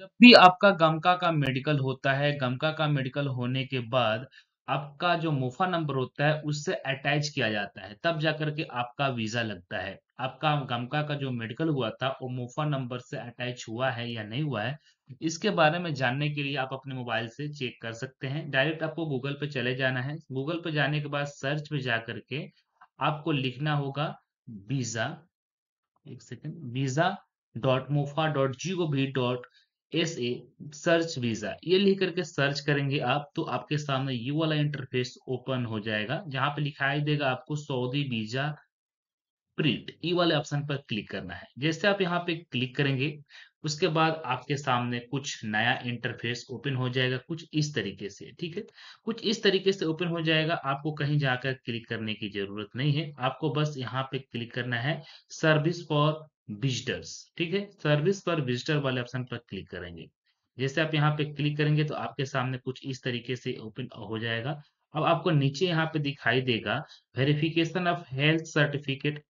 जब भी आपका गमका का मेडिकल होता है गमका का मेडिकल होने के बाद आपका जो मुफा नंबर होता है उससे अटैच किया जाता है तब जाकर के आपका वीजा लगता है आपका गमका का जो मेडिकल हुआ था वो मुफा नंबर से अटैच हुआ है या नहीं हुआ है इसके बारे में जानने के लिए आप अपने मोबाइल से चेक कर सकते हैं डायरेक्ट आपको गूगल पे चले जाना है गूगल पे जाने के बाद सर्च पे जा करके आपको लिखना होगा वीजा एक second visa dot mofa dot G O V dot S A search visa ये लिख करके सर्च करेंगे आप तो आपके सामने यू वाला इंटरफेस ओपन हो जाएगा जहां पे लिखाई देगा आपको सऊदी वीजा प्रिंट ई वाले ऑप्शन पर क्लिक करना है जैसे आप यहाँ पे क्लिक करेंगे उसके बाद आपके सामने कुछ नया इंटरफेस ओपन हो जाएगा कुछ इस तरीके से ठीक है कुछ इस तरीके से ओपन हो जाएगा आपको कहीं जाकर क्लिक करने की जरूरत नहीं है आपको बस यहाँ पे क्लिक करना है सर्विस फॉर विजिटर्स ठीक है सर्विस पर विजिटर वाले ऑप्शन पर क्लिक करेंगे जैसे आप यहाँ पे क्लिक करेंगे तो आपके सामने कुछ इस तरीके से ओपन हो जाएगा अब आपको नीचे यहाँ पे दिखाई देगा verification of health certificate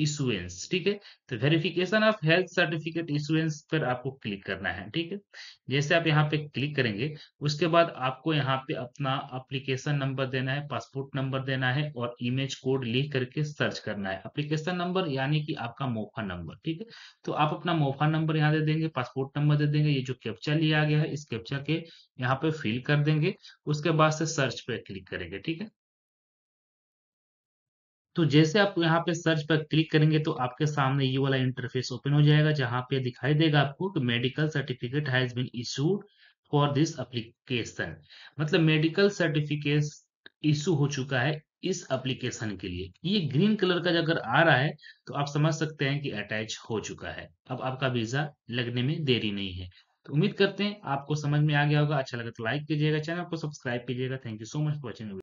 issuance ठीक है तो verification of health certificate issuance पर आपको क्लिक करना है ठीक है जैसे आप यहाँ पे क्लिक करेंगे उसके बाद आपको यहाँ पे अपना अप्लीकेशन नंबर देना है पासपोर्ट नंबर देना है और इमेज कोड लिख करके सर्च करना है अप्लीकेशन नंबर यानी कि आपका मोफा नंबर ठीक है तो आप अपना मोफा नंबर यहाँ दे देंगे पासपोर्ट नंबर दे देंगे ये जो कैप्चा लिया गया है इस कैप्चा के यहाँ पे फिल कर देंगे उसके बाद से सर्च पे क्लिक करेंगे ठीक है तो जैसे आप यहाँ पे सर्च पर क्लिक करेंगे तो आपके सामने ये वाला इंटरफेस ओपन हो जाएगा जहां पे दिखाई देगा आपको कि medical certificate has been issued for this application मतलब मेडिकल सर्टिफिकेट इशू हो चुका है इस एप्लीकेशन के लिए ये ग्रीन कलर का अगर आ रहा है तो आप समझ सकते हैं कि अटैच हो चुका है अब आपका वीजा लगने में देरी नहीं है तो उम्मीद करते हैं आपको समझ में आ गया होगा अच्छा लगा तो लाइक कीजिएगा चैनल को सब्सक्राइब कीजिएगा thank you so much for watching